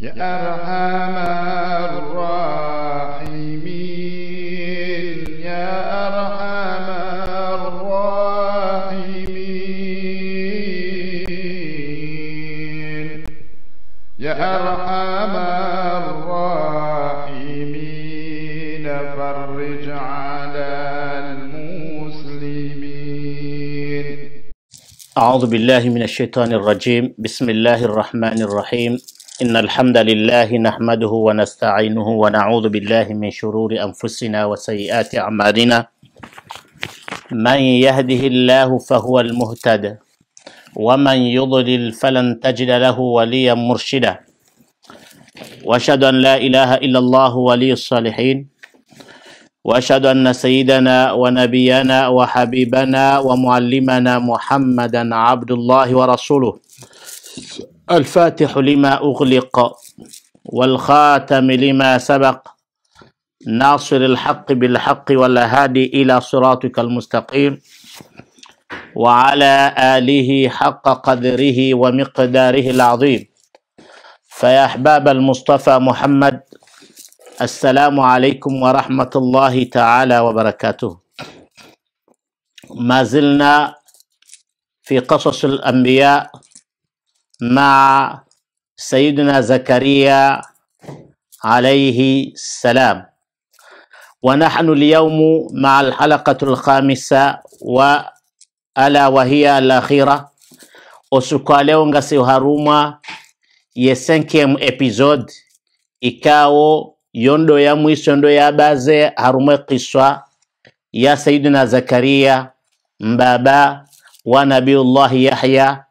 يا أرحم الراحمين يا أرحم الراحمين يا أرحم الراحمين فرج على المسلمين أعوذ بالله من الشيطان الرجيم بسم الله الرحمن الرحيم إن الحمد لله نحمده ونستعينه ونعوذ بالله من شرور أنفسنا وسيئات أعمالنا من يهده الله فهو المهتد ومن يضلل فلن تجد له وليا مرشدا وأشهد أن لا إله إلا الله ولي الصالحين وأشهد أن سيدنا ونبينا وحبيبنا ومعلمنا محمدا عبد الله ورسوله الفاتح لما أغلق والخاتم لما سبق ناصر الحق بالحق والهادي إلى صراطك المستقيم وعلى آله حق قدره ومقداره العظيم فيا أحباب المصطفى محمد السلام عليكم ورحمة الله تعالى وبركاته ما زلنا في قصص الأنبياء مع سيدنا زكريا عليه السلام ونحن اليوم مع الحلقة الخامسة وألا وهي الأخيرة أسوكا ليونغا سيهاروما يسنكيم إبيزود إكاو يوندو يا مويس يوندو يا بازي هاروما قصوى يا سيدنا زكريا مبابا ونبي الله يحيى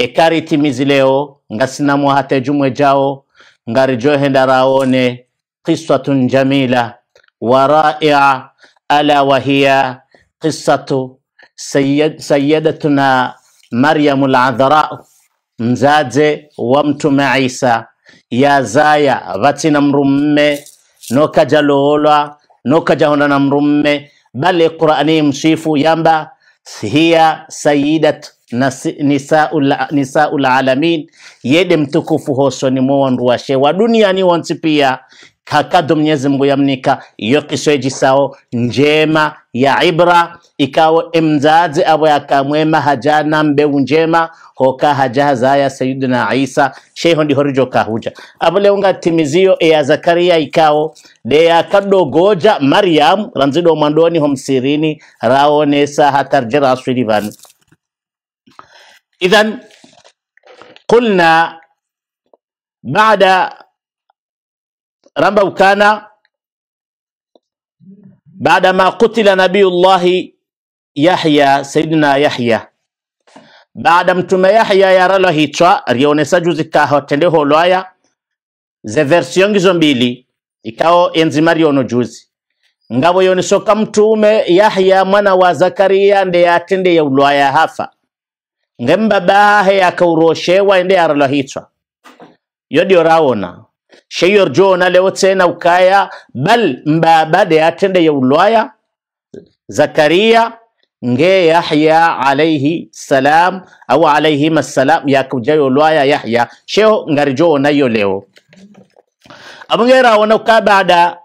ekari timizi leo ngasinamo hate jumwe jao ngari johenda raone qissatun jamila wa raia ala hiya qissatu sayyid, sayyidatuna maryamu ladhara mzaze wa mtume isa yazaya vatina mrumme nokajaloolwa nokajahonda na mrumme bali qur'ani msifu yamba hiya sayyidat nisaul alamin yede mtukufu hosoni mowondu washe wa duniani wonsi pia kakadu mnyezi mngu yamnika iyo kiso ejisao njema ya ibra ikawo emzazi abo yakamwema hajana mbeu njema hoka hajaha zaya sayidina isa sheho ndi horijo kahuja abu leunga timizio eya Zakaria ikawo lea kado goja Mariam ranzido mandoni homsirini rao nesa hatarjera aswili vanu اذا قلنا بعد ربو كان بعدما قتل نبي الله Yahya, Saidina Yahya baada mtume Yahya yaralo hichwa rionesa juzi kaho tende holwaya ze version فيرسيون mbili ikao enzi mariono juzi ngabo yonisoka mtume Yahya mwana wa Zakaria ndiye atende ya ulwaya hafa ngemba bahe yakauroshewa ende yaralwahitwa yo diorawona sheyo jona leo tena ukaya bal mbabade yatende ya ulwaya zakariya nge yahya alaihi salam au alaihim salam yakujayo ulwaya yahya sheo ngarijona yo leo abungerawona ukabada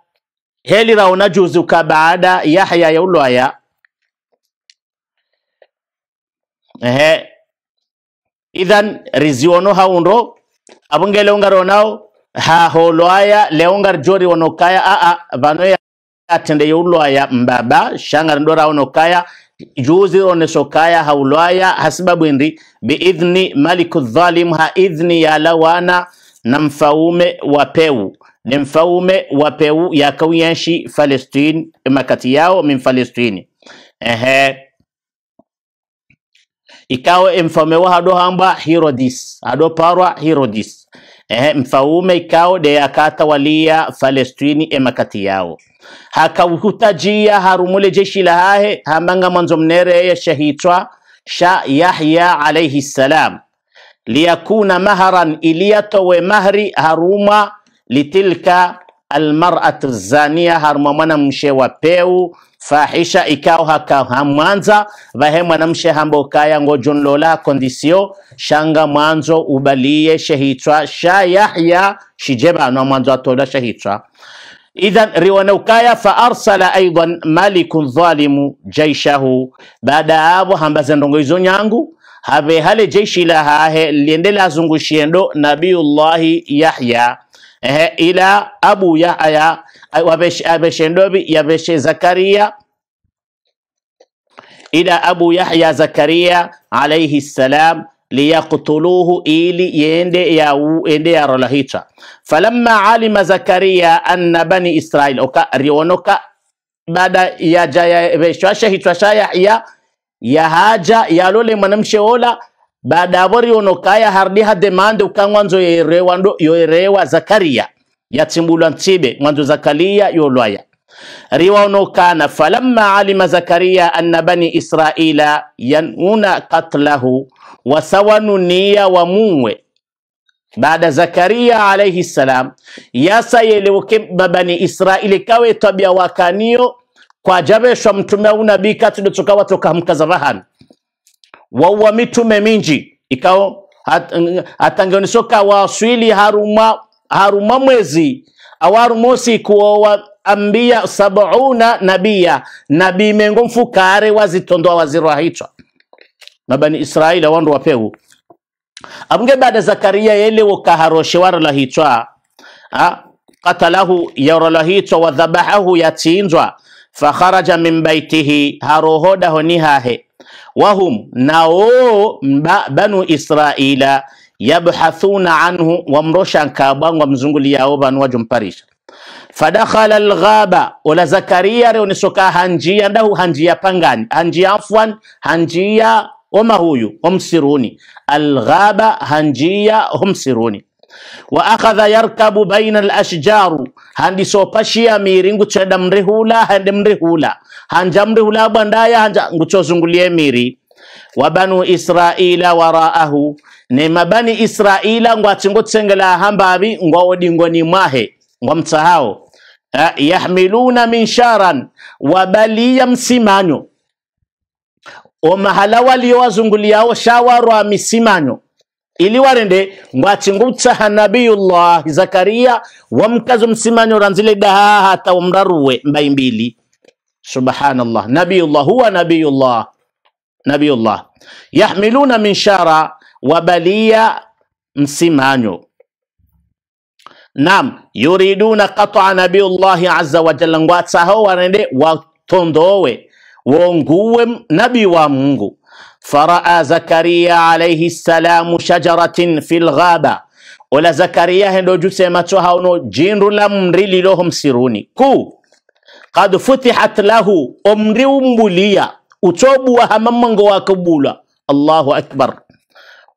helirawona juzi baada yahya ya ulwaya ehe idan riziono haundo abunge leongar onao ha holoaya leongar jori onokaya a a banoya atende yuluaya mbaba shangar ndora onokaya juzi onesokaya haulwaya hasibabu indi biidhni maliku dhalim ha idhni ya lawana na mfaume wa peu ni mfaume wa peu ya kauyenshi makati yao min Palestine ehe ikawa mfalme wa hado hamba Herodis hado parwa Herodis ehe mfaume ikao de akatawalia Falestini emakati yao hakawikutajia harumule jeshi la hahe hamanga mwanzo ya shahitwa sha Yahya alayhi salam liyakuna maharan iliyatowe mahri haruma litilka almar'atu zania haruma mwana mshe wa peu fahisha ikao haka hamwanza vahe mwanamshe kaya ngo junlola kondisio shanga mwanzo ubalie shehitwa sha yahya shijebanwa mwanzo atoda shehitwa idhan ukaya fa arsala aidan malikun dhalimu jaishahu baada avo hambaze ndongo izo nyangu have hale jeishi la hahe liende lazungushiendo nabiyullahi yahya ehe ila abu yahya abeshendobi yabeshe Zakaria ila Abu Yahya Zakaria alayhi salam liyaktuluhu ili yende ya ende ya rolahita falamma alima Zakaria anna bani Israil oka rionoka baada ya jayashwasha hitwashaya ya ya haja ya lole mwanamshe ola baada ya borionoka ya hardi demande ukangwanzo yerewa ndo yerewa Zakaria yatsimbulwa ntsibe mwanzo zakariya yolwaya riwaonokana falamma alima zakariya anna bani israila yanuna katlahu wasawanuniya wamumwe baada zakariya alaihi salam yasayeleweke babani israili kawe tabia wakaniyo kwajabeshwa mtume au nabii katudo tukawa tokahamkaza vahanu wauwa mitume minji ikao mm, atangeonesoka waswili harumwa haruma mwezi awaru mosi kuowa ambia sabuuna nabia nabii mengo mfukare wazitondoa wazirwa hichwa na israeli awandu wapehu abunge baada zakaria yelewo kaharoshe warala katalahu qatalahu wadhabahahu yachinjwa fakharaja min baitihi harohodaho hahe wahum nao banu israila yabhathuna anhu wamrosha nkabangwa mzunguliyawo vanu wajomparisa fadakhala alghaba ola zakariya reonisoka hanjiya ndahu hanjiya pangani hanjiya afwan hanjiya oma huyu omsiruni alghaba hanjia omsiruni wa akhadha yarkabu baina lashjaru handi miri ngucheda mrihula hande mrihula hanja mrihula bwandaya hanja nguchozungulie miri wa banu israila waraahu nema bani israila ngwatingotsengela ahambavi ngwaodingoni mwahe ngwamtsahao yahmiluna minsharan wabaliya msimanyo omahala shawaru wa misimanyo ili warende ngwachingutsaha nabiyullah wa mkazo msimanyo ranzile daha hata umraruwe mbaimbili subhanallah nabiyullah huwa nabiyullah nabiyullah yahmiluna minshara wabalia msimanyo. Naam, yuriduna qat'a nabiyullahi azza wa jalla, ngwatsaho wanende watondowe wonguwe nabi wa Mungu. Faraa Zakaria alayhi salamu shajaratin fil ghaba, ola Zakaria hendo juse macho hauno jinru la mrili loho msiruni ku qad futihat lahu omri umbulia utobu wa hamamango kubula. Allahu akbar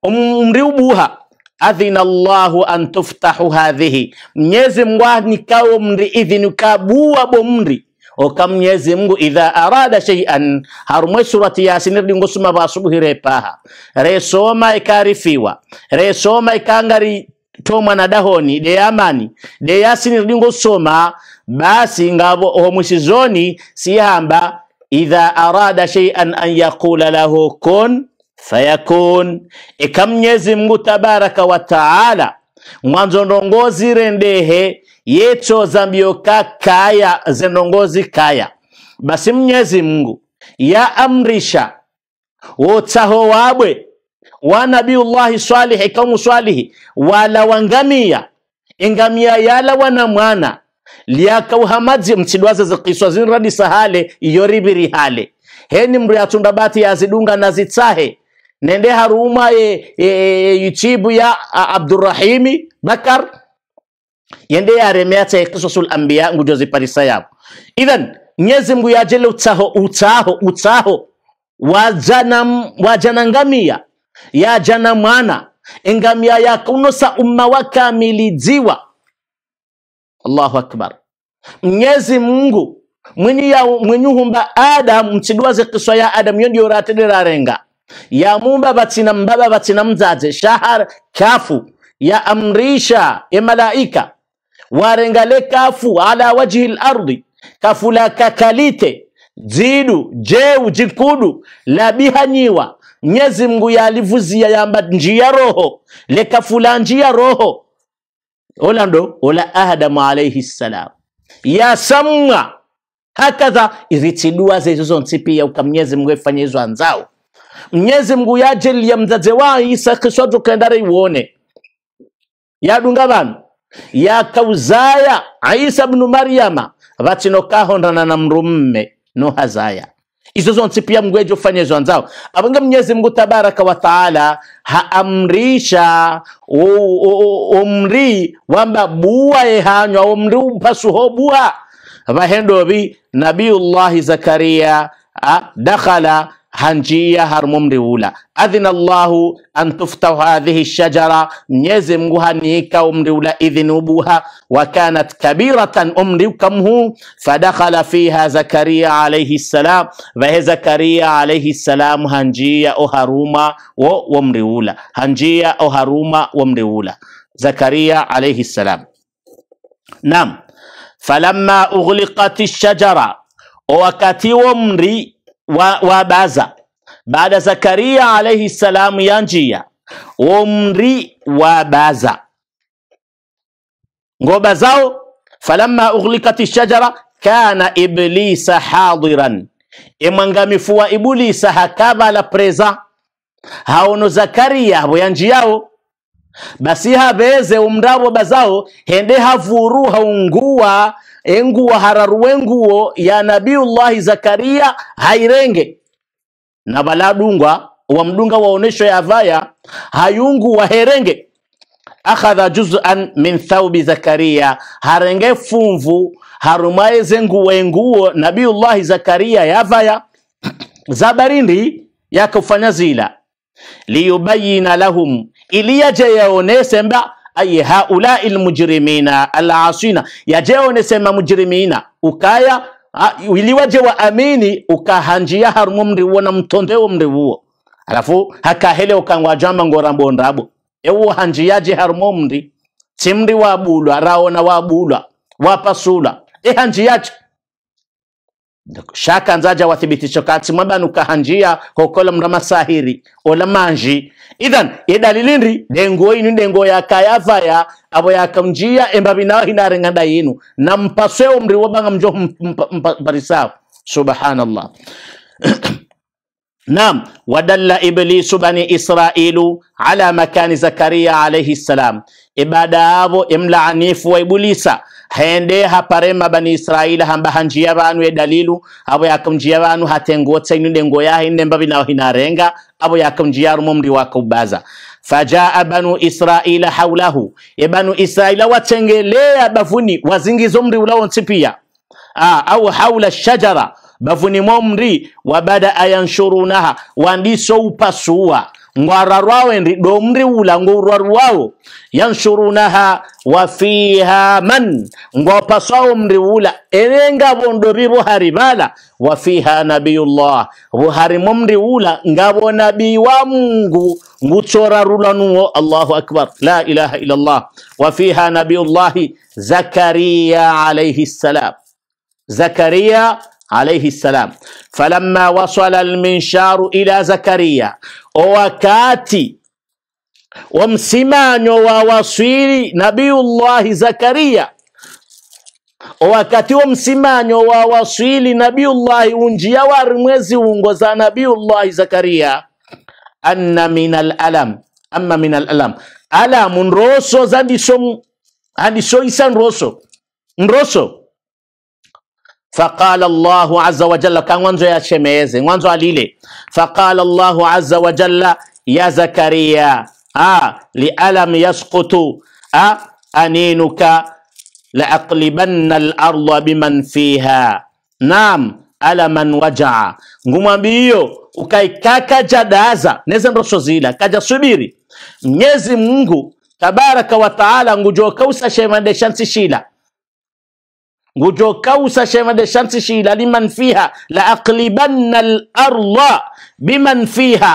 ubuha adhina llahu an tuftahu hadhihi mnyezi mngu anikawo mri idhini kabua bo mri oka mnyezi mngu idha arada shay'an harumwe surati yasini ringosuma basubuhi repaha resoma ikarifiwa resoma ikangari tomwa na dahoni de amani de yasini ringosoma basi ngabo homwisizoni sihamba idha arada shay'an an yaqula lahu kun fayakun eka mnyezi mngu tabaraka wa taala mwanzo ndongozi rendehe yecho zambioka kaya zendongozi kaya basi mnyezi mngu ya amrisha wotsaho wabwe wa nabiullahi swalihi kaumu swalihi wala wangamia ingamia yala wana mwana lyakauhamadzi mtsidwaze zikiswa zinradisa hale yoribiri hale heni mndu ya zidunga na zitahe nende haruma ye, ye, ye e, youtube ya abdurrahimi bakar yende yaremeyatsaye kisosul anbiya ngujozi parisa yabo idhan mnyezi mngu yajele utaho utsaho utsaho wajana, wajana ngamia yajana mwana engamia yakunosa umma wakamiliziwa allahu akbar mnyezi mungu mwenye humba adamu mtsidwaze kiswa ya adamu yo ndiyo ratederarenga yamumba batsina mbaba batsina mzaze shahar kafu ya ya emalaika warengale kafu ala wajihi lardi kafu la kakalite zidu jeu jikudu labihanyiwa mnyezi mngu yalivuzia yamba njia roho le la njia roho olando ola adamu alaihi salam yasamwa hakadha izitsidua ntipi ya ukamnyezi mngu ya hizo anzao mnyezi mngu yajeliya mzaze wa isa kristo atukendare iwone yadunga bantu yakauzaya isa bnu kaho nana na mrumme nohazaya izo zonse pia mgweje ufanye zonzao abunga mnyezi mgu tabaraka wa taala haamrisha umri wamba bua ehanywa umri umpasuho bua vahendovi nabiyullahi zakaria dakhala هنجية هرموم رولا أذن الله أن تفتح هذه الشجرة نيزم غهنيك أم رولا إذن أبوها وكانت كبيرة أم ركمه فدخل فيها زكريا عليه السلام فهي زكريا عليه السلام هنجية أهروما وأم رولا هنجية أهروما وأم رولا زكريا عليه السلام نعم فلما أغلقت الشجرة وكاتي ومري wa, wa baza baada Zakaria alaihi salamu yanjiya omri wa baza ngoba zao falamma ughlikat shajara kana iblisa hadiran emwangamifuwa wa ibulisa hakaba la preza haono Zakaria bo yanjiyao basi habeze umndavo bazao hende havuru haungua enguwa hararuwe nguo ya Nabiullahi Zakaria hairenge na baladungwa wamdunga waonesho ya vaya hayungu herenge akhadha juz'an min thaubi Zakaria harenge fumvu harumaye nguo enguo Nabiullahi Zakaria yavaya zabarindi yakufanya zila liyubayina lahum ili yaje yaonesemba ay haulai lmujrimina alasina yajewo nesema mujrimina ukaya iliwaje amini ukahanjia harumu mriwo na mtondewo mriwo alafu hakahele ukangwa jama ngora mbondabo ewo hanjiaje harumu mri simri wabulwa raona wabulwa wapasula ehanjiaje shaka nzaja wathibitisho katsi mwabanu kokola mramasahiri ola manji idhan ye dalili ndri dengo inu dengo yakayavaya avo yakamjia embabinao hinareng'anda yinu na mpasweo mri wabanga mjo mparisao subhanallah Naam, wadalla iblisu bani Israilu ala makani Zakaria alayhi salam, ibada yavo emlaanifu wa hende haparema bani israeli hamba hanjia vanu edalilu avo yakamjia vanu hatengotsa inunde ngoya hinemba vinao hinarenga avo yakamjia rumo mri wako ubaza fajaa e banu israila haulahu banu israeli watengelea bavuni wazingizo mri ulao nsipia au haula shajara bavuni momri wabadaa yanshurunaha wandiso upasua ngwara rwawendi domri ulango urwaru wawo yanshurunaha wa fiha man ngwapasawo mri ula enenga bondobi buhari bala wa fiha nabiyullah buhari mumri ula ngabo nabii wa mungu nguchora rula nuwo allahu akbar la ilaha illallah wa fiha nabiyullahi zakaria alayhi salam zakariya عليه السلام فلما وصل المنشار إلى زكريا وكاتي ومسمان ووصيل نبي الله زكريا وكاتي ومسمان ووصيل نبي الله ونجيا ورمزي ونغزى نبي الله زكريا أن من الألم أما من الألم ألم روسو زاندي سوم عندي سويسان روسو روسو faqala Allahu azza wa jalla ka ng'wanzo yashemeze ng'wanzo alile faqala Allahu azza wa jalla ya Zakaria a lialam yasqutu a aninuka laaqlibanna al-ardha biman fiha naam alaman wajaa ngumwambiyo ukaikakaja daaza neze ndosho zila kaja subiri mnyezi Mungu tabaraka wa taala ngujo kausa shila ngutokausa shemade shamsi shila liman fiha laaqlibanna larda biman fiha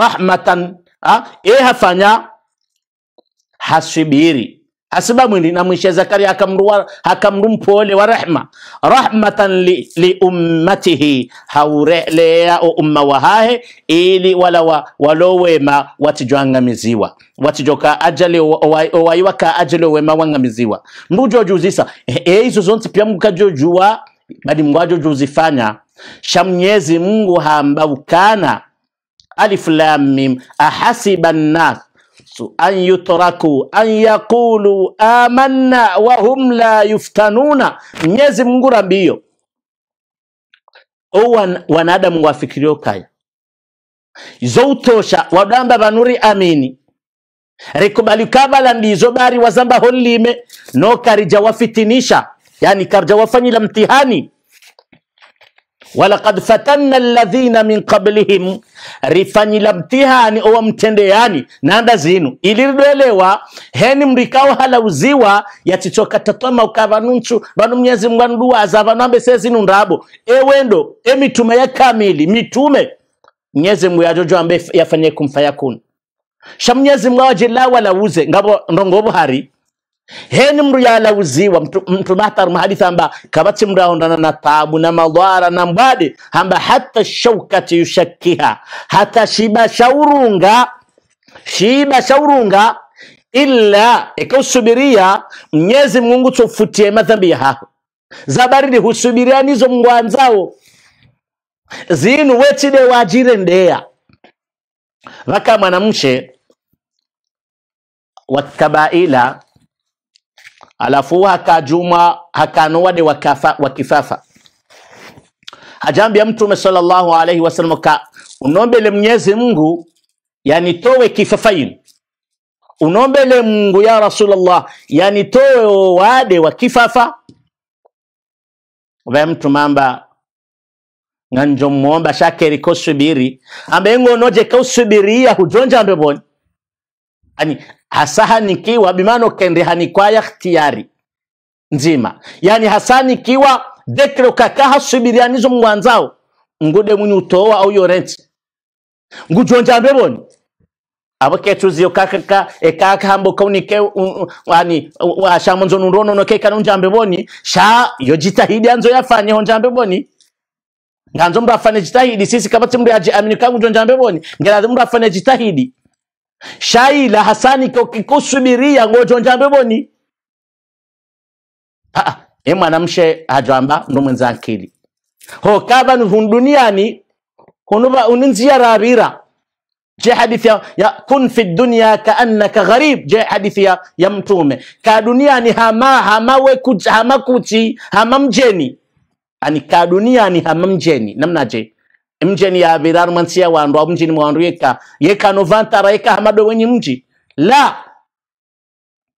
rahmatan ha? e hafanya hasibiri hasiba mwili na mwisha Zakaria akamrua akamrumpole wa rahma rahmatan li, li ummatihi haurelea umma wahahe ili wala wa, walowema watijwangamiziwa watijoka ajali owaiwa ajali owema wangamiziwa mbujojuzisa eizo eh, eh, zonse pia mukajojua bali mgwajojuzifanya shamnyezi mnyezi Mungu hamba ukana alif lam mim ahasiba nnas nusu an yutraku an yaqulu amanna wa hum la yuftanuna. Mwenyezi Mungu rambio hiyo ou wanadamu wafikirie ukaya zoutosha wadamba vanuri amini rekubali kabala ndizo bari wazamba holime no karija wafitinisha yani karija wafanyila mtihani walaqad fatanna alladhina min qablihim rifanyila mtihani owa mtendeyani nanda zinu ilirdoelewa heni mrikawa uziwa yachichokatatoma tatoma ukavanunchu banu mnyezi mwanduwaza vanu ambese zinu ndabo ewendo emitume yakamili mitume mnyezi mwe yajojo ambe yafanye kumfayakuni shamnyezi mwawa wala uze ngabo ndongobo hari heni mndu yalauziwa mtu mahtar mahadithi amba mru ya aondana na tabu na madwara na mbadi amba hata shaukati yushakiha hata shiba shaurunga shiba shaurunga illa ikausubiria mnyezi mungu tsofutie madhambi hako zabarili husubiria nizo anzao zinu wetide wajire ndea vaka mwanamshe wakabaila alafu hakajuma hakanowa de wakafa wakifafa ajambia mtume sallallahu alayhi wasallam ka unombele mnyezi Mungu towe kifafain unombele Mungu ya Rasulullah towe wade wa kifafa wa mtu mamba nganjo muomba shakeri kosubiri ambe ngonoje kosubiria hujonja boni ani hasahanikiwa bimano kende kendehanikwaya htiyari nzima yani hasanikiwa dekre ukakaha subirianizo mwanzao ngude mwenye utowa au yorenti ngujonja mbeboni abo zio kakaka ekaka hambo ke wani washa mwanzo nurono no keka njambe boni sha yojitahidi anzo yafanye ho njambe boni nganzo mbafane jitahidi sisi kabati mri aji amini kangu njambe boni ngera mrafane jitahidi shayi la Hasani kokikusubiria ngojonja mbeboni ye mwanamshe hajwamba ndo mwenza akili hokaba nuhun duniani kunuba uninzia rabira je hadithi ya, ya kun fi dunya kaannaka gharib je hadithi ya, ya mtume ka duniani hama hama we kuch, hama kuchi hama mjeni ani ka duniani hama mjeni namna je mjeni ya birar mansia wandu au ni mwandu yeka yeka novanta raika hamado wenye mji la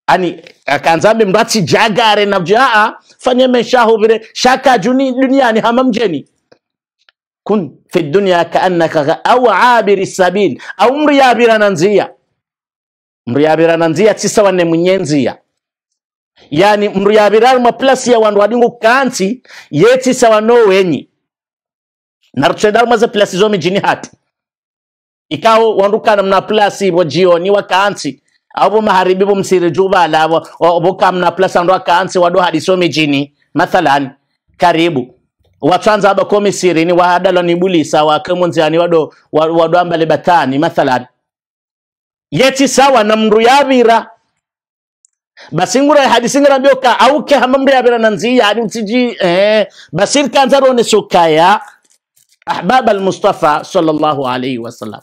ani akanzambe mrati jagare na mjaa fanye mesha vile shaka juni duniani hama mjeni kun fi dunya kaannaka au abiri sabil au mri yabira nanzia mri yabira nanzia tisa wanne munyenzia yani mri yabira maplasi ya wandu wadingu kanti yeti sawa no wenyi za plasi zome jini hati ikawo wandukana mna plasi ibo jioni wakaansi abo maharibi bo msiri jubala abo oboka mna plasi ando wakaansi hadi hadisome jini mathalan karibu watsanza aba komisiri ni wahadala ni bulisa wakamunziani wado wado ambale batani mathalan yeti sawa na mru mndu yavira basingura hadisingira mbyoka auke hama mndu yavira ya ni mtiji eh basirika nzarone sukaya ahbaba almustafa sallallahu alaihi wasallam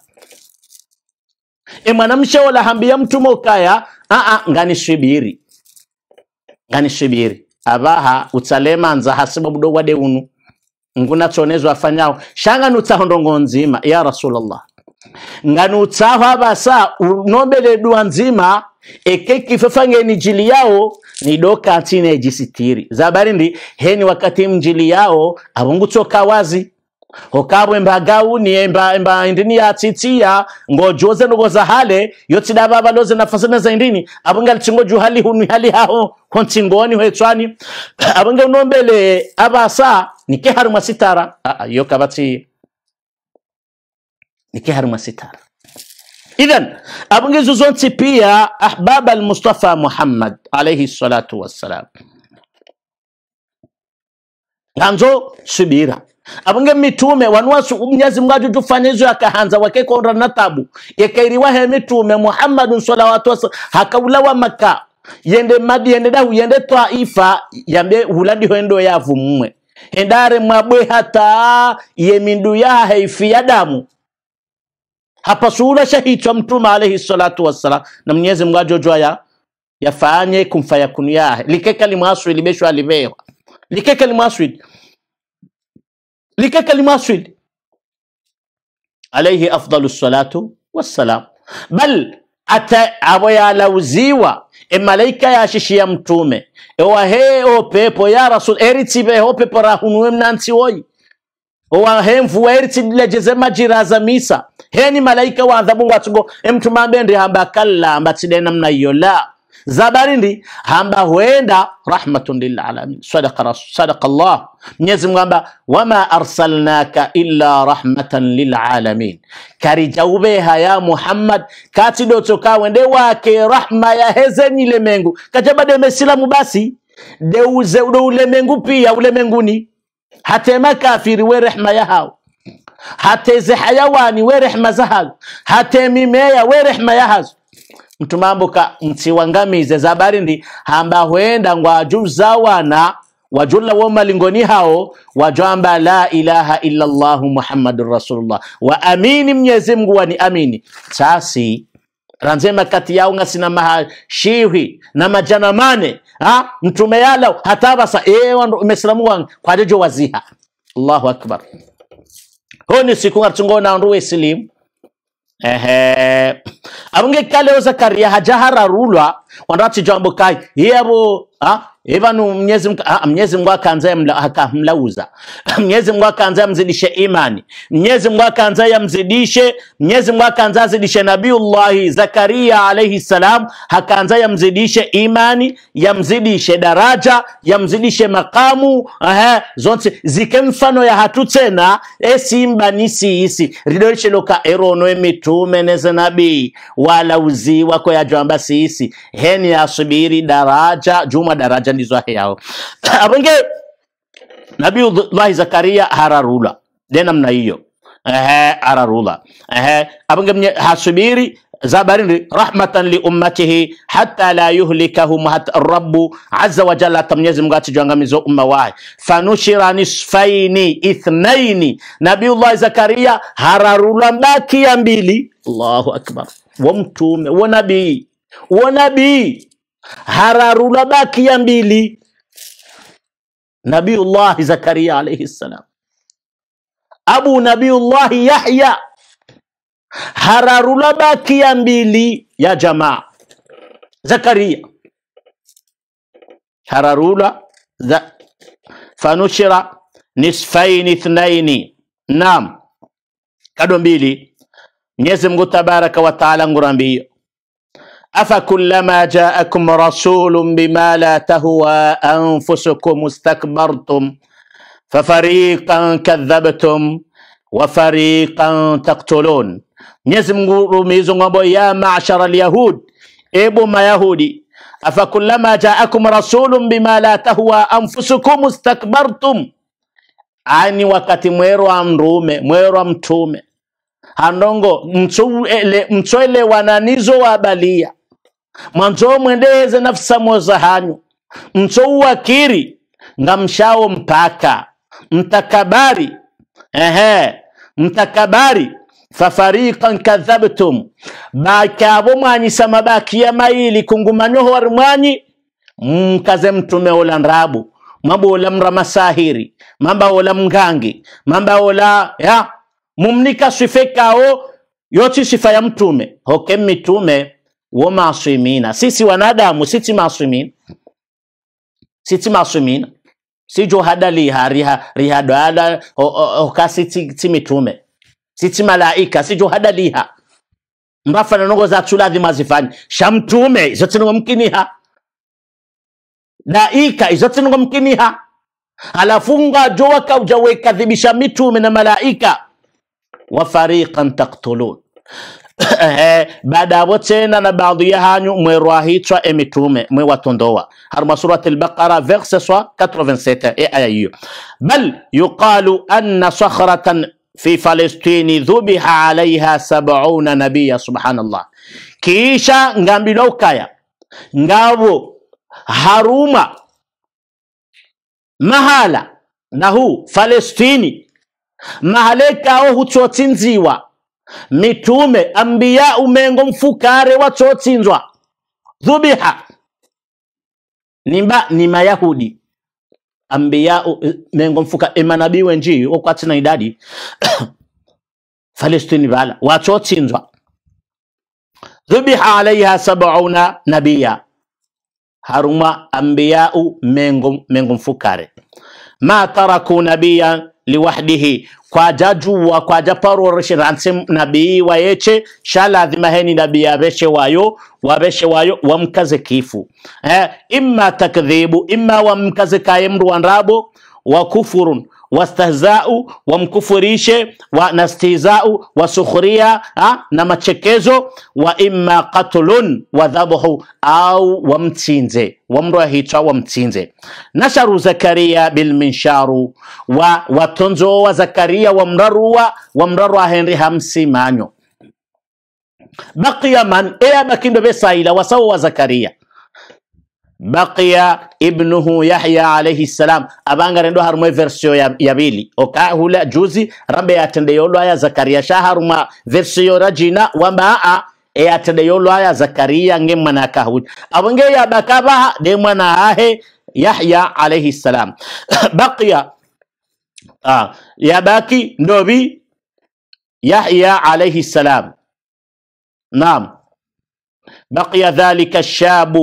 emwanamshe olahambia mtume okaya aa shibiri abaha utalema utsalemanza hasiba budo wade unu nguna tsonezo afanyao shanga nutsaho ndongo nzima ya rasulullah ngani utsaho abasa unobeledwa nzima eke kifefange ni jili yao ni doka antine jisitiri zabari ndi heni wakati mjili yao toka wazi hokamwe mbagaunie mba, mba indini ya ngo yatsitsiya ngojoze nogoza hale yotsidava valoze nafasana za indini avange litsingo juhali hunu hali haho kontsingoni hwetswani avange unombele avasa nike hari mwasitara aa ah, ah, yo kavatsi nike hari mwasitara idhan avange izo zontsipiya ahbaba almustafa muhammad alaihi salatu wassalam Hanzo subira abunge mitume wanwasu umnyazi mngatu tufanizo yakahanza wakekonda na tabu yekairiwa he mitume Muhammadun sallallahu alaihi hakaulawa maka yende madi yende dahu yende twaifa yambe hulandi hoendo ya mmwe hendare mabwe hata yemindu ya haifi ya damu Hapa suula shahitu wa mtuma alaihi salatu wa wassalam na mgaju mngajojwa ya yafanye kumfayakunu hae. likeka limasu ilibeshwa alivewa lika kalima swid lika kalima swid alayhi afdalu salatu wassalam bal ata abo yalauziwa emalaika yashishia mtume ewahe opepo ya rasul eritibe ho pepo rahunwe mnansi woyi owahe mvuwa eritidilejeze majira za misa heni malaika waadhabu ngwatsugo emtumambe ndihamba kalla mbatsidena mnayo la za baridi hamba huenda rahmatun lil alamin. Sadaqa rasul sadaqa Allah. Mwenyezi Mungu amba wama arsalnaka illa rahmatan lil alamin, kari jaube ya Muhammad katido tokawe wende wake rahma ya le mengu kajabade mesilamu basi deuze udo mengu pia ulemenguni hate makafiri we rehma ya hao hateze hayawani we rehma za hao hate mimea we rehma ya hazo ntumambuka zabari zabarindi hamba hwenda ngwa ajuza wana wajula wo malingoni hao wajwamba la ilaha illa Allah muhammadun rasulullah wa amini mnyezi Mungu wani amini sasi ranzema kati yao ngasina mahashihwi na majanamane ha mtume yalo hatabasa ewa umesilamu wangu waziha Allahu akbar honi siku ngatungona nduwe silimu ehe Abunge kale oza karia haja wandachi jambo kai yebo ha nu mnyezi mnyezi Ivanu Mwenyezi Mungu Mwenyezi Mungu akaanza mnyezi Mwenyezi kanza ya mzidishe imani. mnyezi Mwenyezi Mungu akaanza yamzidishe, Mwenyezi Mungu akaanza azidishe Nabiullahi Zakaria alayhi salam, ya mzidishe imani, ya mzidishe daraja, ya mzidishe makamu, eh zote zike mfano ya hatu tena e, imba nisi isi ridoriche loka erono emitume neze nabii walauziwa kwa yajamba siisi heni yasubiri daraja juma daraja ndizo hao abonge nabiyullahi zakaria hararula denamna hiyo ehe ararula ehe abonge mnye hasubiri zabarindi rahmatan li ummatihi hatta la yuhlikahum hatta rabbu azza wa jalla ta mwenyezi Mungu atijangamizo umma wahi fanushira nisfaini ithnaini nabiullahi zakaria hararula mbaki ya mbili allahu akbar wa mtume wa nabii wanabii hararula baki ya mbili Nabiyullahi Zakaria alaihi salam, Abu nabiullahi Yahya hararula baki ya mbili ya jamaa Zakaria hararula za, fanushira nisfaini ithnaini nam kado mbili Mwenyezi Mungu tabaraka wataala ngurambio افكلما جاءكم رسول بما لا تهوى انفسكم استكبرتم ففريقا كذبتم وفريقا تقتلون يا معشر اليهود ابو ما يهودي افكلما جاءكم رسول بما لا تهوى انفسكم استكبرتم أني وقت ميرو رومي ميرو امتومي هانونغو متوئل متوئل ونانيزو وابليه mwanzo mwendeze nafsi samoza hanyu mcho uwakiri nga mshao mpaka mtakabari ehe mtakabari fafariqan kadhabtum bakabo mwanyisa mabaki ya maili kungumanyoho wari mwanyi mkaze mtume ola nrabu mambo ola mramasahiri mamba ola mngangi mamba ola ya mumnika swifekao yoti sifa ya mtume hoke mitume wa maswimina Sisi wanadamu sisi maswimina sisi maswimina si hada liha riha riha doada okasi ti mitume sisi malaika sijo hada liha mbafana nongo za tulazi mazifanyi shamtume izo tinongo mkiniha laika izo tinongo mkiniha alafunga jowaka ujawekadhibisha mitume na malaika wa fariqan taktulun baadaye tena na baadhi ya hanyu mwerwahitwa emitume mwe watondoa harma surat al-baqara verse 87 e aya hiyo bal yuqalu anna sakhratan fi Falestini dhubiha alaiha sab'una nabia subhanallah kisha ngambilo ukaya ngabo haruma mahala nahu Falestini mahalekao hutsotinziwa mitume ambiya umengo mfukare wachotsinzwa dhubiha nimba ni mayahudi ambiya umengo eh, mfuka emanabi eh, wenji okwatsina idadi falestini bala watsotsinzwa dhubiha alaiha sabauna nabiya haruma ambiyau umengo mengo mfukare ma taraku nabiya liwahdihi kwajajuwa kwajaparoroshe ranse nabii wayeche shalathima heni nabii abeshe wayo wabeshe wayo wamkaze kifu eh, imma takdhibu imma wamkaze kaye mndu wanrabo wa kufurun wastahzau wamkufurishe wa nastihzau wasukhria na machekezo wa imma qatlun wa dhabhu au wamtsinze wamru ahitwa wamtsinze nasharu zakaria bilminsharu wa watonzowa zakaria wamraruwa wamrarwa henri hamsi manyo baqiya man eya bakindo besaila wasawo wa zakaria baqiya ibnuhu yahya alayhi salam abangaren ɗo harmoye version ya ɓiili o ka hula juusi ramɓe yatende yo loya zacaria sha rajina wamba a e yatende yo loya zacaria ngen mana ka huj awo nge de mana hahe yahya alayhi salam baqiya a yaɓaki ndoɓi yahya alayhi salam nam بقي ذلك الشاب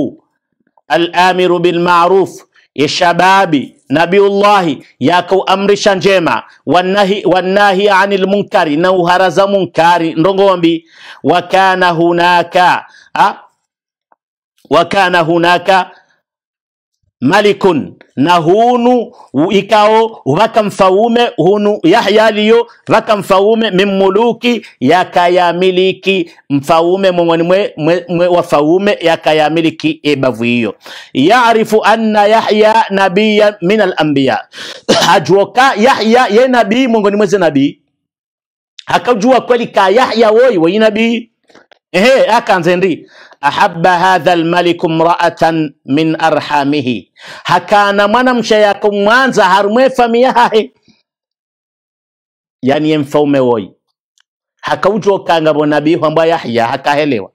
الامر بالمعروف يا شبابي نبي الله ياكو شان جيما والنهي والناهي عن المنكر نو هرز منكر نغومبي وكان هناك أه؟ وكان هناك malikun na hunu ikao vaka mfaume hunu Yahya aliyo vaka mfaume mimuluki yakayamiliki mfaume mwongoni mwe, mwe, mwe wafaume yakayamiliki ebavu hiyo yaarifu anna Yahya nabiya min alambiya ajuoka Yahya ye nabii mwongoni mweze nabii akajua kweli ka Yahya woi wei nabii ehe akanze ndi ahabba hadha almaliku mraatan min arhamihi hakana mwanamsha yakumwanza harumwe famiya hahe yani ye mfaume woyi hakaucokanga bonabihu ambwa yahya hakahelewa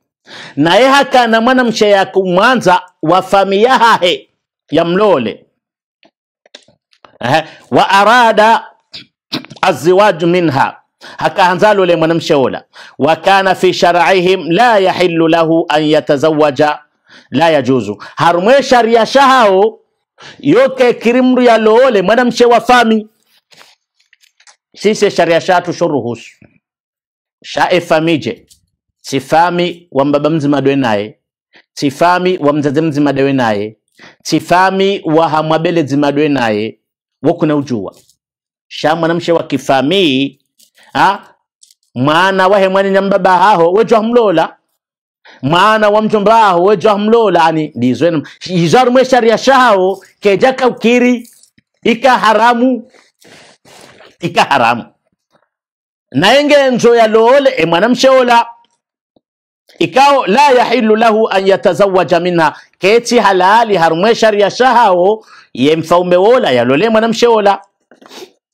naye hakana mwanamsha yakumwanza wa famiya hahe yamlole wa arada aziwaju minha hakaanza le mwanamshe ola wa kana fi shar'ihim la yahillu lahu an yatazawaja la yajuzu harumwe sharia shahao yoke kirimru ya loole mwanamshe wa fami sisi sharia shatu shuruhusu shae famije sifami wa mbaba mzima dwe naye sifami wa mzazi mzima dwe naye sifami wa hamwabele zimadwe naye wokuna ujua sha mwanamshe wa kifamii ha mwana wahe mwaninya haho weja humlola mwana wa mchombaho weja humlola ani dizwe izar mwe ya shaho keja kaukiri ika haramu ika haramu yenge nzo ya loole e mwana msheola ikao la yahilu lahu an yatazawaja minha keti halali harumwe sharia shahao ye mfaume wola yalole mwana msheola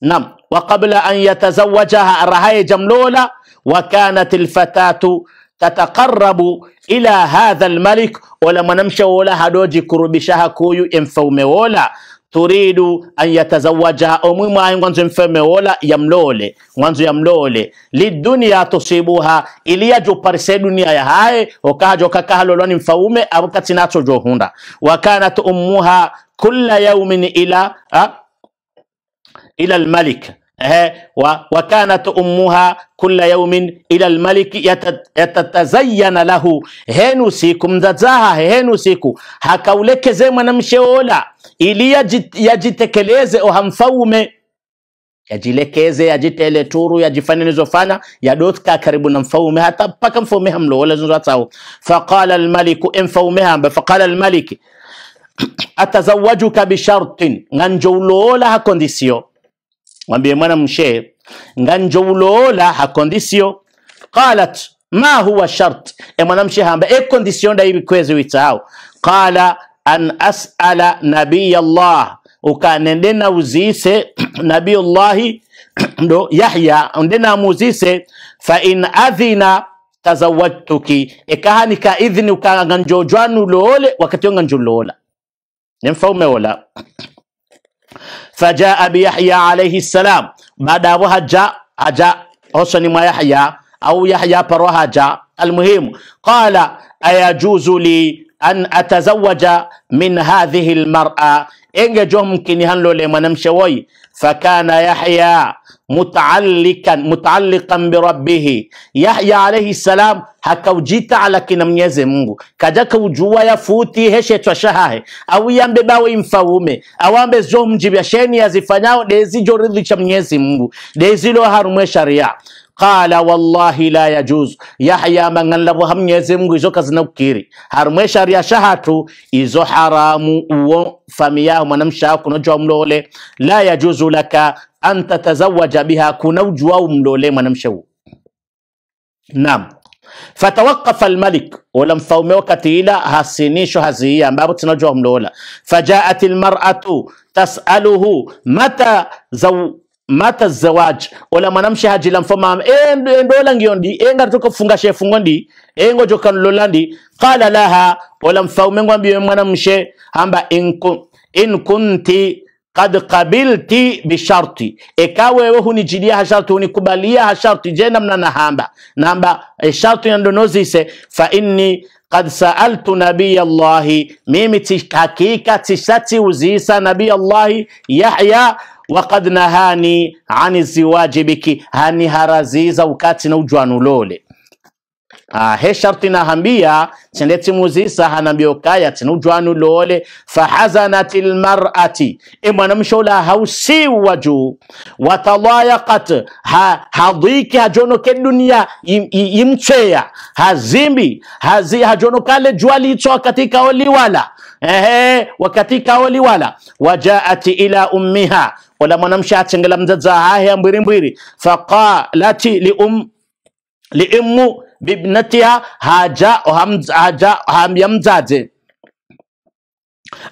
nam wa qabla an yatazawajaha arahaye jamlola wa kanat alfatatu tataqarabu ila hadha almalik ola mwanamsha wola hadojikurubishaha kuyu emfaume wola turidu an yatazawajaha omwimwayi ngwanzo mfeme wola yamlole ngwanzo yamlole lidunia tusibuha iliyajuparise dunia yahaye okahaja okakahalolwani mfaume abukatinacho johunda wakanat ummuha kulla yaumin ila ha? ila almalik wa, wa kanat ummuha kulla yawmin ila almaliki yatatazayana lahu henu siku mzazaha henu siku hakaulekeze mwanamshe ola ili yajitekeleze oha mfaume yajilekeze yajitele turu yajifanye nizofanya yadotka karibu na mfaume hata mpaka mfaume zinzo zinzatsawo faqala almaliku emfaume hamba faqala almaliki atazawajuka bishartin nganjo uloola hakondisiyo mwambie mwana mshe nganjo ulola hakondisio qalat ma huwa shart e mwana mshe hamba e condition da ibikwezi witsao qala an asala nabiy allah ukanende na uzise nabiy allah ndo yahya ende na muzise fa in adhina tazawajtuki ekahani ka idhni ukanganjojwanu loole wakati onganjo lola nemfaume ola فجاء بيحيى عليه السلام ما أبو هجا هجا حسن ما يحيى أو يحيى برو هجا المهم قال أيجوز لي أن أتزوج من هذه المرأة enge jomkini hanlole manamshe woy fakana yahya mutaallikan mutaallikan birabbihi yahya alayhi salam hakaujita ala kina mnyeze mungu ujua ya futi heshe twashahahe yambe bawe au ambe zo mjibya sheni yazifanyao dezi joridhi cha mnyezi mungu dezi lo harumwe sharia قال والله لا يجوز يحيى من الله وهم يزم غزو كزنا كيري هرمش يا شهاتو إزو حرام وفمياء منم شاك نجوم لولة لا يجوز لك أن تتزوج بها كنو جوم لولة منم شو نعم فتوقف الملك ولم فومي وكتيلا هسينيشو هزيا بابو تنجوم لولة فجاءت المرأة تسأله متى زو mata zawaj ola manamshe haji lam fo e eh, ndo langi ondi e eh, ngar to ko funga she fungondi e eh, ngojo kan lolandi qala laha ola mfaume ngwambi manamshe hamba in kun in kunti qad qabilti bi sharti e ikawe wewe hunijidia kubalia ha sharti je namna na hamba namba e sharti ndonozise fa inni qad sa'altu nabiya Allahi mimi hakika tishati uzisa nabiya Allahi Yahya waqad nahani ani ziwaji biki haraziza ukati na ujwanu lole Ah, he sharti nahambia chendeti muzisa hanambiokaya ujwanu lole fahazanat lmarati emwanamshola hausiu waju watalayakat ha, hadiki hajonoke dunia imcheya hazimbi hazi hajonokale jwalitsoa katika oliwala ehe wakatika waliwala wajaat ila ummiha wala mwanamsha atengela mzaza hahe ambwirimbwiri faqalati lium liimmu bibnatiha haja haja hamyamdzadze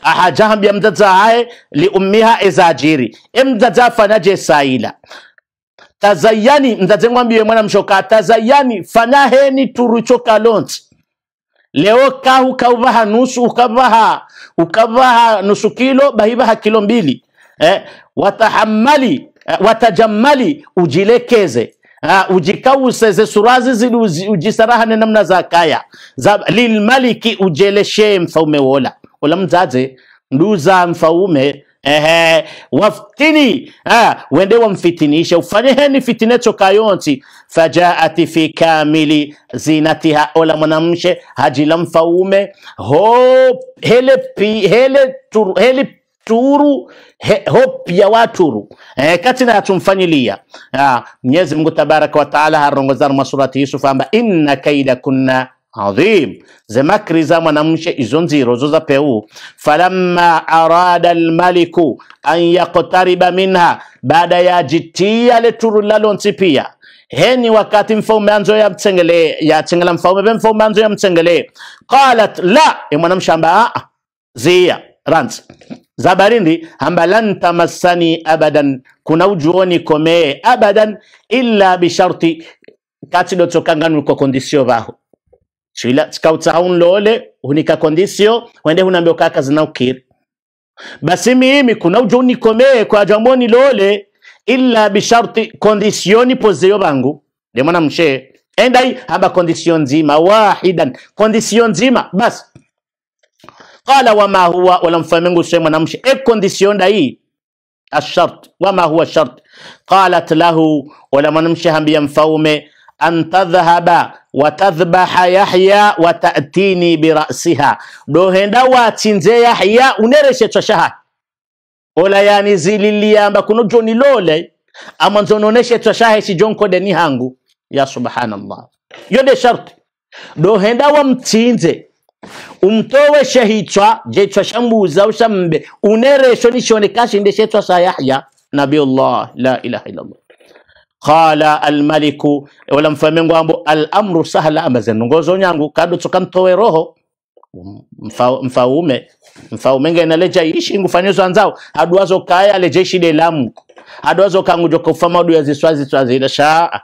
ahaja mzaza hahe liummiha ezajiri emdzadza afanaje saila tazayani mzaze ngwambiwe mwanamshoka tazayani heni turucho lonti leo ka ukavaha nusu ukavaha ukavaha nusu kilo bahivaha kilo mbili eh, watahamali eh, watajammali ujilekeze Uh, ah, ujikause ze surazi zili ujisarahane namna za kaya za lilmaliki ujeleshe mfaume wola mzaze nduza mfaume Ehe, waftini ah, wende wamfitinishe, ufanyeheni fitinecho kayonsi. Fajaati fi kamili zinatiha, ola mwanamshe hajila mfaume ho hele pi, hele turu, hele turu he, hope ya waturu e, katina hatumfanyilia Mwenyezi Mungu tabaraka wa taala harongoza masurati Yusuf amba inna kaida kunna adhim zemakri za mwanamshe izo nziro zo za peu falamma arada almaliku an yaktariba minha baada ya jitia leturu lalonsi heni wakati mfaume anzo ya mtsengele ya tsengela mfaume be mfaume anzo ya mtsengele qalat la mwanamshe amba zia rans zabarindi amba lan tamassani abadan kuna ujuoni komee abadan illa bisharti kati dotsokanganu ko kondisio baho chila chuila tsikautsahun lole unika kondisio wende hunambio kaka zina zinaukiri basi mimi kuna ujo unikomee kwa jamoni lole illa bisharti kondisioni pozeyo bangu demwana mshee endai haba kondisioni nzima wahidan kondisioni nzima bas qala wama huwa wala mfamengu na mshe e kondisio ndai ashart wama huwa shart qalat lahu wala mwanamshe hambia mfaume an tadhhaba wa tadhbaha yahya wa tatini birasiha dohenda wachinze yahya unereshe shaha ola yani zililiyamba kuno joni lole ama nzononeshetswa shahe shijonkode ni hangu ya subhanallah yode henda wa mtinze umtowe shahitswa jetswa shambuza ushambe uneresho nishonekashindeshetswa sa yahya nabiullah la ilaha illallah qala almaliku wala mfalme ngwambo alamru sahala amazenu ngozo nyangu kado tsokantowe roho mfaume mfaume na leja ishi ngufanyizo anzao aduazo kaya leja ishi lamu delamu kangu joko ufama du ya ziswazi swazi ila shaa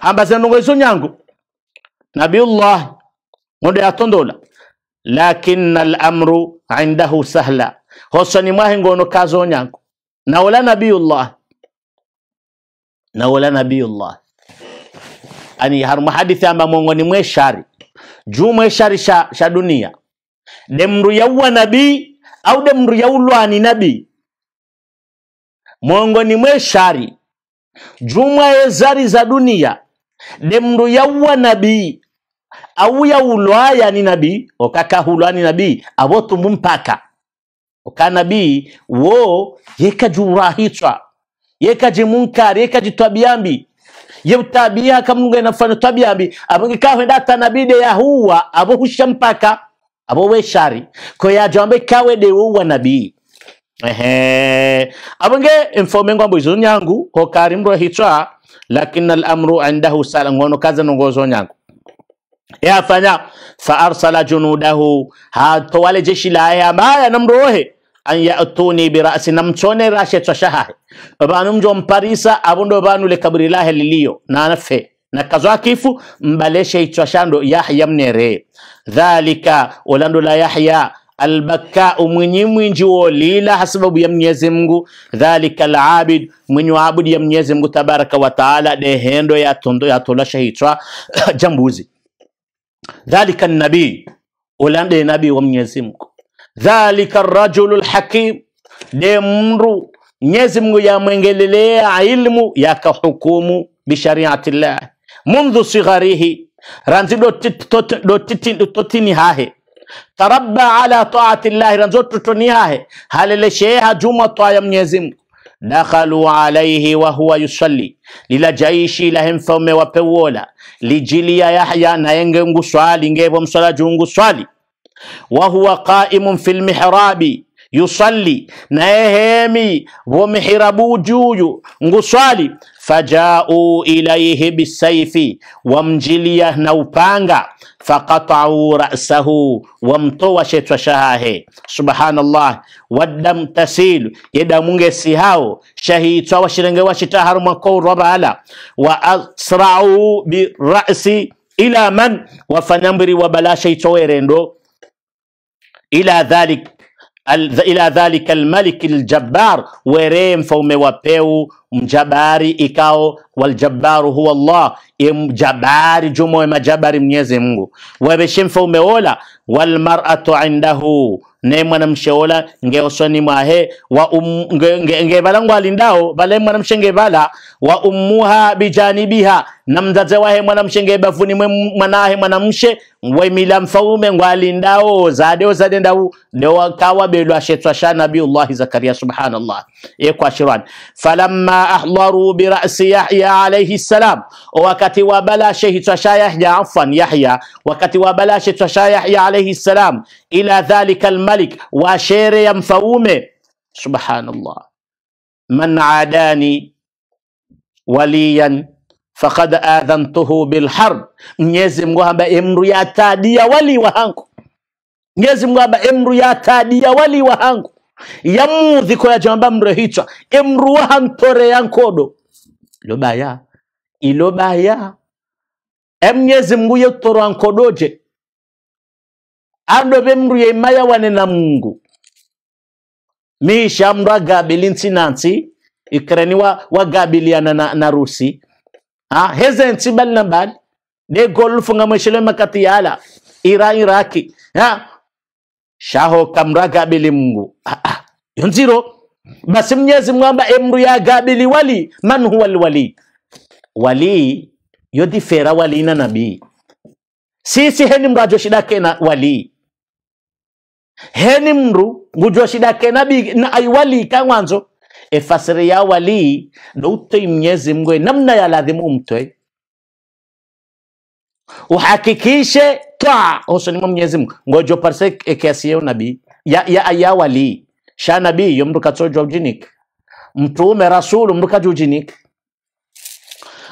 ambazenu ngozo nyangu nabiullah ya tondola lakina alamru indahu sahla hosani mwahi ngono kazo nyangu na wala nabiullah na wala nabiyullah ani harumahadithi amba mongoni mwe shari juu mwe shari sha, sha dunia demru yauwa nabii au demru yaulwani nabii mwongoni mwe shari jumwa ezari za dunia demru yauwa nabii au yaulwaya ni nabii okakahulwa ni nabii abotu mpaka oka nabii wo rahitwa yekaje munkar yekaje twabiyambi yebutabiya kamunga inafana twabiyambi abange kahwe data nabide yahuwa abo hushampaka abo weshari ko ya jambe kawe de uwa nabii ehe abange informe ngwambo izo nyangu hokari mro hitwa lakina al-amru indahu sala ngono kaza nongozo nyangu yafanya fa arsala junudahu hatowale jeshi laye ambaye anamrohe an yatuni birasi namchone rashe twashahahe babanu mjo mparisa abundo banu le kabri lahe liliyo nanafe na kazwa kifu mbaleshe itwashando yahya mnere dhalika olando la yahya albaka mwenye mwinji lila hasababu ya Mwenyezi Mungu dhalika alabid mwenye abudi ya Mwenyezi Mungu tabaraka wa taala dehendo ya tondo ya tola shahitwa jambuzi dhalika nabii ulande nabii wa Mwenyezi Mungu dhalika rajulu lhakim ne mru Mwenyezi Mungu yamwengelelea ilmu yakahukumu llah mundhu sigharihi ranzi dotitini hahe tarabba ala taatillahi llahi totoni hahe halelesheha juma twaya Mwenyezi Mungu dakhalu alaihi huwa yusalli lila jaishi lahe mfalme wapeuola lijili ya Yahya nayenge swali ngevo mswala jungu swali وهو قائم في المحراب يصلي نهامي ومحرب جوي نقصالي فجاءوا إليه بالسيف ومجلية نوبانغا فقطعوا رأسه وامتوشت وشهاه سبحان الله ودم تسيل يدا مونغي سيهاو شهيت وشرنغي وشتهر مقور ربعلا وأسرعوا برأسي إلى من وفنمري وبلا شيء ويرندو إلى ذلك إلى ذلك الملك الجبار ورين فومي وبيو mjabari ikao waljabaru huwa Allah ye mjabari jumo majabari Mwenyezi Mungu wabeshe mfaume ola walmar'atu indahu ne mwanamshe ola ngeosoni mwahe wa um, nge, nge balangu alindao bale mwanamshe nge bala wa ummuha bijanibiha na mzaze wahe mwanamshe nge bafuni mwanahe mwanamshe wemila mfaume ngwalindao zadeo zadendau ndio kawa belwa shetwa sha Nabiullahi Zakaria subhanallah ye kwa shirwan falamma أحضروا برأس يحيى عليه السلام وكتي وبلا شهد وشا يحيى عفوا يحيى وكتي وبلا شهد وشا يحيى عليه السلام إلى ذلك الملك وشير ينفومه سبحان الله من عاداني وليا فقد آذنته بالحرب نيزم وهب إمر يا تادي ولي وهانكو نيزم وهب إمر يا تادي ولي وهانكو yamudhiko ya jamba mrehitwa emruwaha ntore ya nkodo ilobaya ilobaya emnyezi mngu yetoro nkodoje adove mndu yeimaya wane na mungu miisha mndu agabili ntsi nansi ikireni wagabiliana wa na, na rusi ha, heze ntsi bali na bali de golfu nga mweshelewe makati yala ira iraki ha shaho kamra gabili mungu ah, ah. yonziro basi mnyezi mwamba emru ya gabili wali man huwa alwali wali yodi fera wali na nabii sisi heni mru shida kena wali heni mru shida kena bi na aiwali kangwanzo efasiri ya wali ndo utoi mnyezi mgwe namna ya ladhimu umtoe uhakikishe twa usoni mwa Mwenyezi Mungu ngojo parse e, kiasi ya nabii ya ya, aya wali sha nabii yo mndu katsojwa ujinik mtume rasulu mndu kati ujinik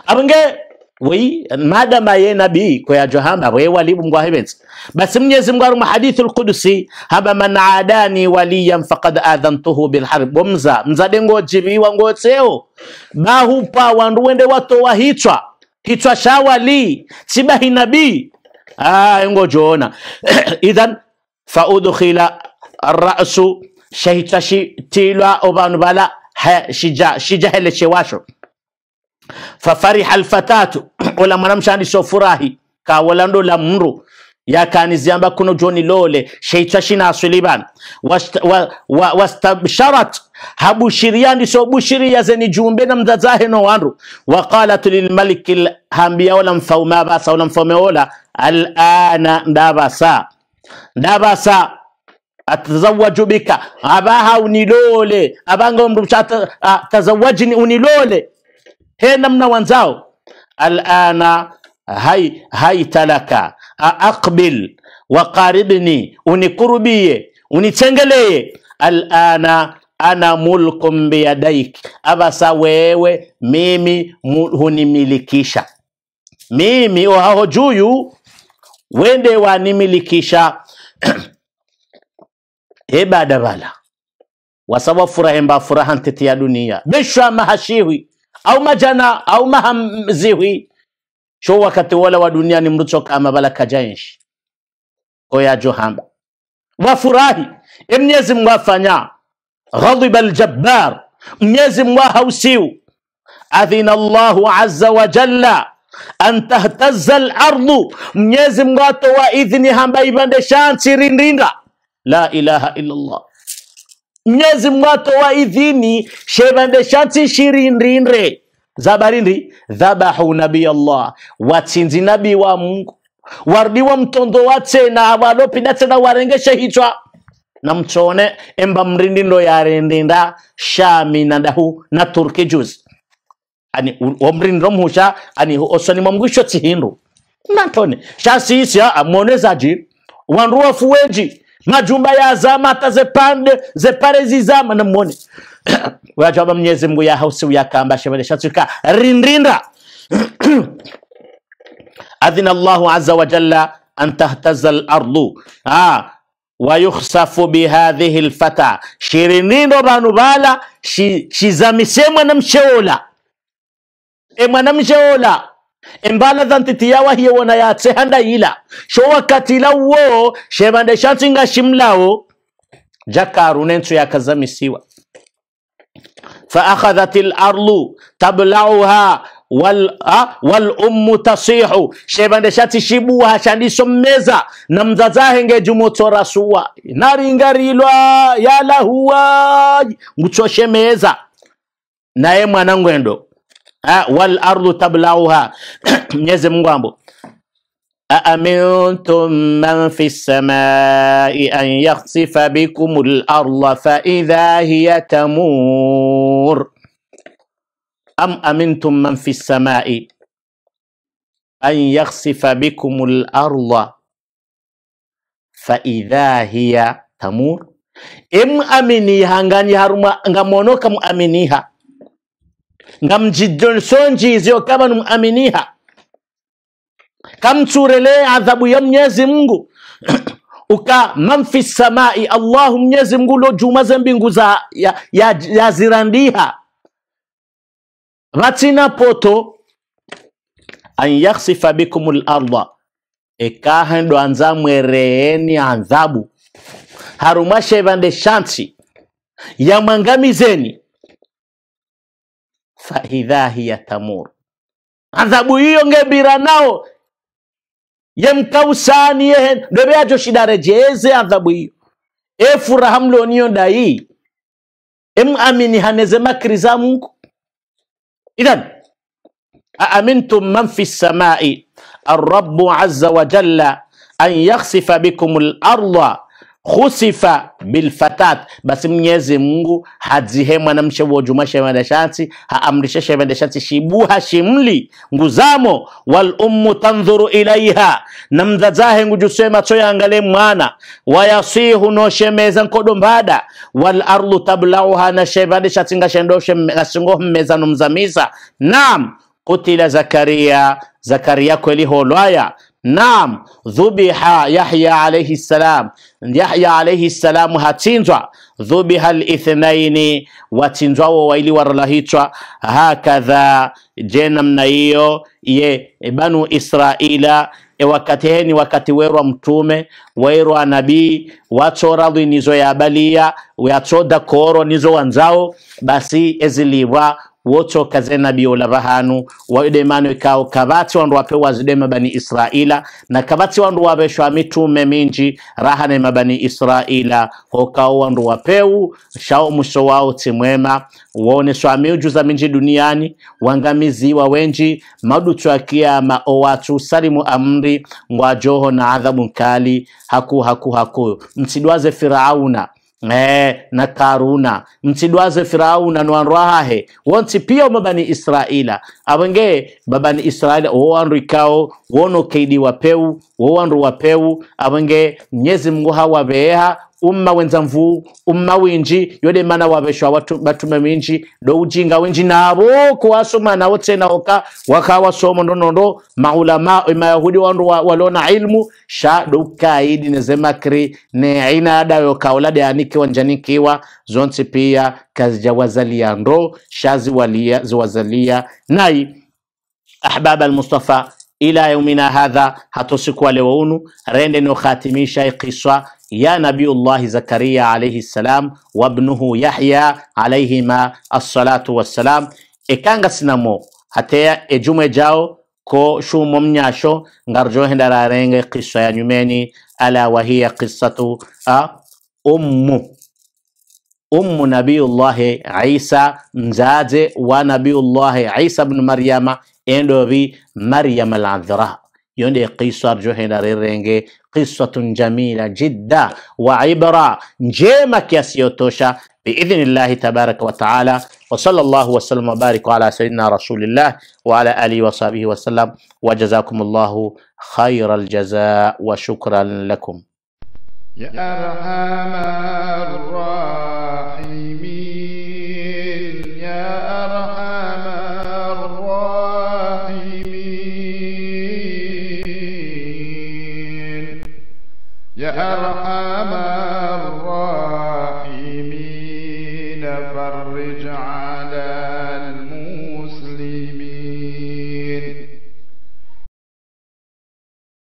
abenge wei madama ye nabii kwa yajo hamba we wali mungu hebenzi basi Mwenyezi Mungu aruma hadithi al haba man adani waliyan faqad adhantuhu bilharb bomza mzade mzadengo jibiwa ngotseo bahupa wandu wende wato wahitwa hitwa shawali sibahi nabii آه جونا إذن فأدخل الرأس شهيتشي تيلا أبان بلا شجا شجا هل شواشو ففرح الفتاة ولا مرمشاني سوفراهي كاولاندو لامرو yakaniziamba kuno joni lole sheitwa shina asuliban wastabsharat habushiria ndiso bushiria zeni jumbe na mzazahe no wandu waqalat lilmaliki hambia wala mfauma basa wala mfaume wala alana ndabasa ndabasa atazawaju bika abaha unilole abanga mndu tazawajini unilole he namna wanzao alana hai, hai talaka aqbil waqaribni, unikurubie unitengelee. Alana ana mulkum biyadaik, abasa wewe mimi hunimilikisha mimi ohaho juyu wende wanimilikisha hebada bala wasawa furahe mba furaha ntete ya dunia beshwa mahashiwi au majana au mahamziwi sho wakati wala wa duniani mrucho kama balaka jenshi johamba wafurahi e mnyezi mwafanya afanya ghadhiba aljabbar mnyezi mwaha hausiu adhina allahu azza wa jalla an tahtazza alardu mnyezi mwato wa idhini hamba ibande shansi rindinga la ilaha illa allah mnyezi mwato wa idhini shebande shansi shirindinre zabarindi dhabahu nabiy Allah watsinzi nabii wa Mungu wardiwa mtondo watse na avalopi datse na warengeshe hichwa namchone emba mrindindo shami nandahu na turki juzi ani omrindindo mhusha ani osoni mwamgwisho tsihindu nantone shasiisya amwonezaji wandu wafuweji majumba yazama hata zepande zepare zizama Wajomba mnyezi Mungu ya hausi uyakamba shemeresha tuka rindrinda adhina Allahu azza wa jalla an tahtaza al-ardu ah wayukhsafu bihadhihi lfata shirinindo banhu shizamise shizamisye mwanamsheola e embala e dhantiti yawa hiyewona yatsehanda yila sho wo shemande shatsinga shimlao jakaru nentso yakazamisiwa فأخذت الأرض تبلعها wal, wal ummu tasihu sheba shandiso mmeza na mzazahe ngejumotora suwa naringarilwa yalahuwa ngucoshemeza naye mwana ngwendo ah, wal ardu tablauha mnyeze mungu ambo أأمنتم من في السماء أن يخسف بكم الأرض فإذا هي تمور أم أمنتم من في السماء أن يخسف بكم الأرض فإذا هي تمور إم أمنيها ngani haruma ngamonoka muaminiha ngamjidon sonji izyo kama numaminiha kamchurelee adhabu ya Mwenyezi Mungu uka manfi samai Allahu Mwenyezi Mungu lo jumaze mbingu za ya, ya, ya zirandiha ratina poto an yakhsifa bikum larda ekahendo anza mwereeni adhabu harumashe vande shansi yamwangamizeni faidha hiya tamur adhabu hiyo ngebira nao yamkausaniye shida rejeze adhabu hiyo efuraha mloniyo dai amini haneze makriza mungu idan aamintum man fi samai azza wa jalla an yakhsifa bikum al الأرض khusifa bilfatat, basi mnyezi Mungu hadzihe mwanamshe wojuma shemedeshati haamrishe shemedeshati shibuha shimli nguzamo wal ummu tandhuru ilaiha namdha zahe ngujusema choyangale mwana wayasihu nkodo mbada wal ardu tablauha na shemedeshati ngashingo mmeza nomzamisa naam kutila Zakaria Zakaria kweli holwaya Naam, dhubiha Yahya alayhi salam, Yahya alayhi salam hatinzwa, dhubiha lithnaini, watinzwawo waili waralahitwa, hakadha je namna hiyo ye e, banu Israila e wakati heni wakati werwa mtume werwa nabii wacho radhi nizo yabalia wacho koro nizo wanzao basi ezilibwa wocoka zenabi vahanu bahanu waidemano ikao kavati wandu wapewa zidema bani israila na kavati wandu waveshwa mitume minji rahane mabani israila hokao wandu wapeu shao mwisho wao timwema wone swami ujuza minji duniani wangamiziwa wenji madutu mao watu salimu amri ngwajoho na adhabu nkali haku haku haku mtidwaze firauna Eh, na Karuna mtsidwaze Firauna nowanrwahahe wontsi pia oma bani Israila awenge babani Israila wowandu ikao wono keidi peu wowandu wapeu awenge Mnyezi Mungu hawaveeha umma wenza mvuu umma winji yode mana wabeshwa watu, batume minji do ujinga winji nabo kuwasoma wote na oka wakawa somo ndonondo maulama mayahudi wandu walona ilmu sha do kaidi nezemakri ne inada yokaulade anike wanjanikiwa zonsi pia kazijawazalia ndo walia ziwazalia nai ahbaba almustafa ila yaumina hadha hatosikuwa leo unu rende no khatimisha ya Nabiyullahi Zakariya alayhi salam wabnuhu Yahya alayhima assalatu wassalam ekanga sinamo hateya ejume jao ko shumo mnyasho ngarjo renge kiswa ya nyumeni ala wahiya qissatu ummu ummu Nabiyullahi Isa mzaze wa Nabiyullahi Isa ibn Maryama اندوبي مريم العذراء يوني قصة جوهنا ريرينجي قصة جميلة جدا وعبرة جيمك يا بإذن الله تبارك وتعالى وصلى الله وسلم وبارك على سيدنا رسول الله وعلى آله وصحبه وسلم وجزاكم الله خير الجزاء وشكرا لكم يا أرحم الراحمين